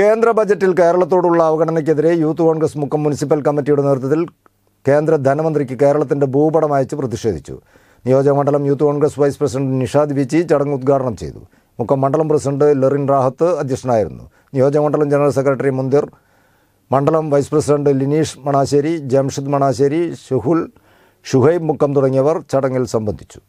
കേന്ദ്ര ബജറ്റിൽ കേരളത്തോടുള്ള അവഗണനയ്ക്കെതിരെ യൂത്ത് കോൺഗ്രസ് മുഖം മുനിസിപ്പൽ കമ്മിറ്റിയുടെ നേതൃത്വത്തിൽ കേന്ദ്ര ധനമന്ത്രിക്ക് കേരളത്തിന്റെ ഭൂപടം അയച്ച് പ്രതിഷേധിച്ചു നിയോജകമണ്ഡലം youth Congress vice president Nishad Vichi ചടങ്ങ് ഉദ്ഘാടനം ചെയ്തു മുഖം മണ്ഡലം പ്രസിഡന്റ് ലെറിൻ റാഹത്ത് അധ്യക്ഷനായിരുന്നു നിയോജകമണ്ഡലം ജനറൽ സെക്രട്ടറി മുന്തിർ മണ്ഡലം വൈസ് പ്രസിഡന്റ് ലിനീഷ് മണാശ്ശേരി ജംഷിദ് മണാശ്ശേരി ഷുഹുൽ ഷുഹൈബ് മുക്കം തുടങ്ങിയവർ ചടങ്ങിൽ സംബന്ധിച്ചു